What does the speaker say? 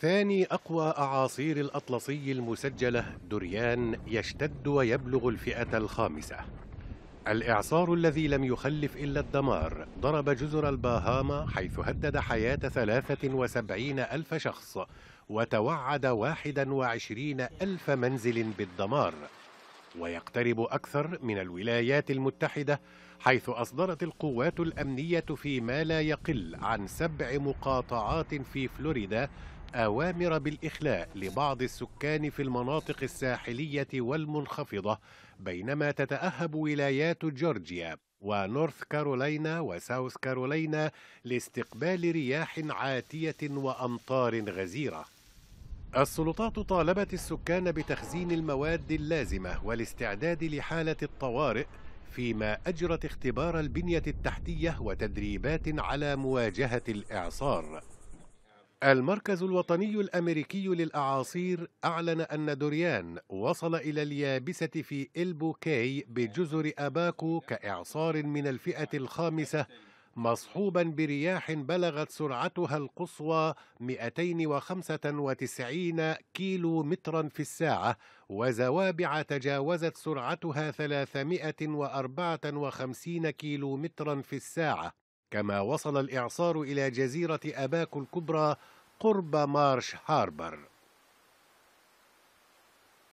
ثاني أقوى أعاصير الأطلسي المسجلة دوريان يشتد ويبلغ الفئة الخامسة الإعصار الذي لم يخلف إلا الدمار ضرب جزر الباهاما حيث هدد حياة 73 ألف شخص وتوعد 21 ألف منزل بالدمار ويقترب أكثر من الولايات المتحدة حيث أصدرت القوات الأمنية في ما لا يقل عن سبع مقاطعات في فلوريدا أوامر بالإخلاء لبعض السكان في المناطق الساحلية والمنخفضة بينما تتأهب ولايات جورجيا ونورث كارولينا وساوث كارولينا لاستقبال رياح عاتية وأمطار غزيرة السلطات طالبت السكان بتخزين المواد اللازمة والاستعداد لحالة الطوارئ فيما أجرت اختبار البنية التحتية وتدريبات على مواجهة الإعصار المركز الوطني الأمريكي للأعاصير أعلن أن دوريان وصل إلى اليابسة في إلبوكاي بجزر أباكو كإعصار من الفئة الخامسة مصحوبا برياح بلغت سرعتها القصوى 295 كيلو مترا في الساعة وزوابع تجاوزت سرعتها 354 كيلو مترا في الساعة كما وصل الإعصار إلى جزيرة أباكو الكبرى قرب مارش هاربر